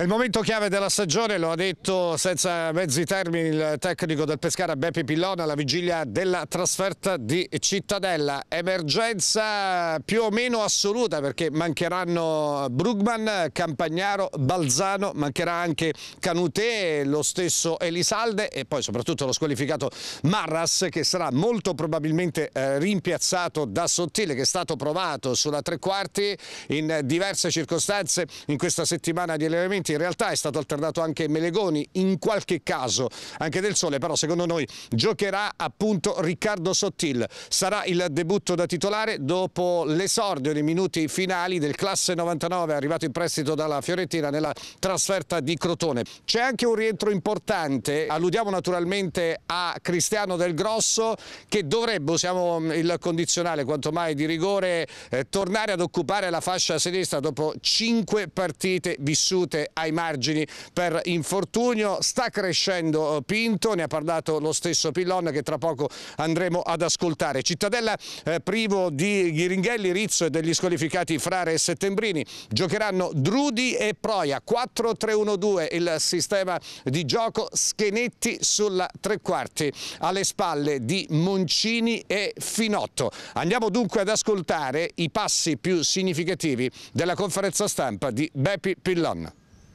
È il momento chiave della stagione, lo ha detto senza mezzi termini il tecnico del Pescara Beppe Pillona alla vigilia della trasferta di Cittadella. Emergenza più o meno assoluta perché mancheranno Brugman, Campagnaro, Balzano, mancherà anche Canutè, lo stesso Elisalde e poi soprattutto lo squalificato Marras che sarà molto probabilmente eh, rimpiazzato da Sottile che è stato provato sulla tre quarti in diverse circostanze in questa settimana di allenamenti in realtà è stato alternato anche Melegoni, in qualche caso anche del Sole, però secondo noi giocherà appunto Riccardo Sottil. Sarà il debutto da titolare dopo l'esordio nei minuti finali del classe 99 arrivato in prestito dalla Fiorentina nella trasferta di Crotone. C'è anche un rientro importante, alludiamo naturalmente a Cristiano Del Grosso che dovrebbe, usiamo mm, il condizionale quanto mai di rigore, eh, tornare ad occupare la fascia sinistra dopo 5 partite vissute ai margini per infortunio. Sta crescendo eh, Pinto, ne ha parlato lo stesso Pillon che tra poco andremo ad ascoltare. Cittadella eh, privo di Ghiringhelli, Rizzo e degli squalificati Frare e Settembrini. Giocheranno Drudi e Proia. 4-3-1-2 il sistema di gioco. Schenetti sulla tre quarti alle spalle di Moncini e Finotto. Andiamo dunque ad ascoltare i passi più significativi della conferenza stampa di Beppi Pillon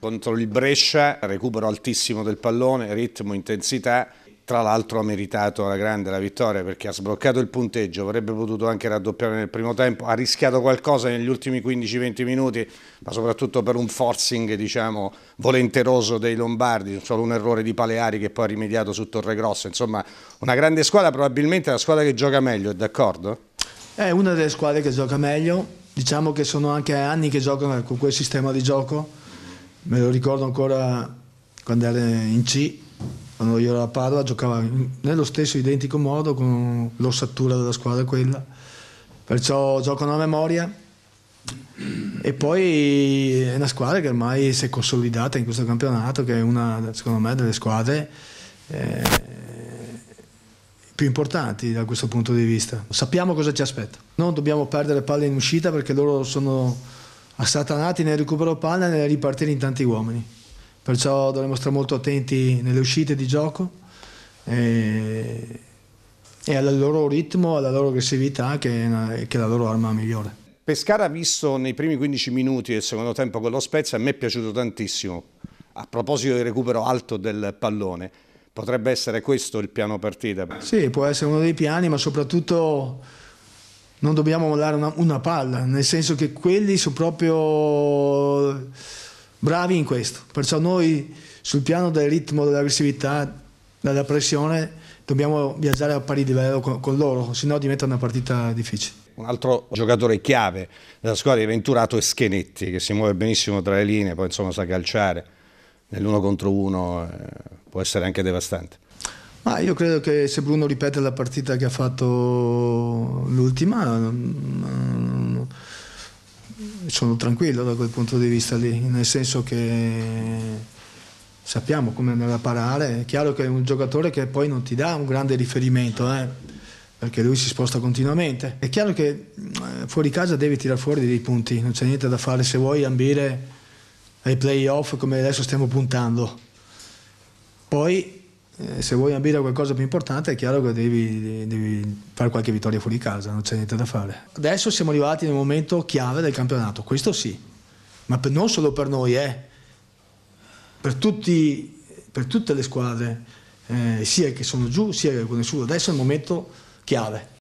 contro il Brescia, recupero altissimo del pallone, ritmo, intensità, tra l'altro ha meritato la grande la vittoria perché ha sbloccato il punteggio, avrebbe potuto anche raddoppiare nel primo tempo, ha rischiato qualcosa negli ultimi 15-20 minuti, ma soprattutto per un forcing diciamo, volenteroso dei Lombardi, solo un errore di Paleari che poi ha rimediato su Torre Torregrossa, insomma una grande squadra, probabilmente la squadra che gioca meglio, è d'accordo? È una delle squadre che gioca meglio, diciamo che sono anche anni che giocano con quel sistema di gioco Me lo ricordo ancora quando ero in C, quando io ero a Padova, giocava nello stesso identico modo, con l'ossatura della squadra quella. Perciò giocano a memoria e poi è una squadra che ormai si è consolidata in questo campionato, che è una, secondo me, delle squadre eh, più importanti da questo punto di vista. Sappiamo cosa ci aspetta, non dobbiamo perdere palle in uscita perché loro sono a satanati nel recupero palla e nel ripartire in tanti uomini. Perciò dovremmo stare molto attenti nelle uscite di gioco e, e al loro ritmo, alla loro aggressività che è, una, che è la loro arma migliore. Pescara ha visto nei primi 15 minuti del secondo tempo con lo Spezia, a me è piaciuto tantissimo. A proposito del recupero alto del pallone, potrebbe essere questo il piano partita? Sì, può essere uno dei piani, ma soprattutto non dobbiamo mollare una, una, palla, nel senso che quelli sono proprio bravi in questo. Perciò noi sul piano del ritmo, dell'aggressività, della pressione, dobbiamo viaggiare a pari livello con, con loro, sennò diventa una partita difficile. Un altro giocatore chiave della squadra di Venturato è Schenetti, che si muove benissimo tra le linee, poi insomma sa calciare nell'uno contro uno, eh, può essere anche devastante. Ma io credo che se Bruno ripete la partita che ha fatto l'ultima, mm, mm, sono tranquillo da quel punto di vista lì, nel senso che sappiamo come andare a parare. È chiaro che è un giocatore che poi non ti dà un grande riferimento, eh? perché lui si sposta continuamente. È chiaro che eh, fuori casa devi tirare fuori dei punti, non c'è niente da fare se vuoi ambire ai playoff come adesso stiamo puntando. Poi eh, se vuoi ambire a qualcosa più importante è chiaro che devi, devi, fare qualche vittoria fuori casa, non c'è niente da fare. Adesso siamo arrivati nel momento chiave del campionato, questo sì, ma per, non solo per noi, eh. per, tutti, per tutte le squadre, eh, sia che sono giù sia che con nessuno, adesso è il momento chiave.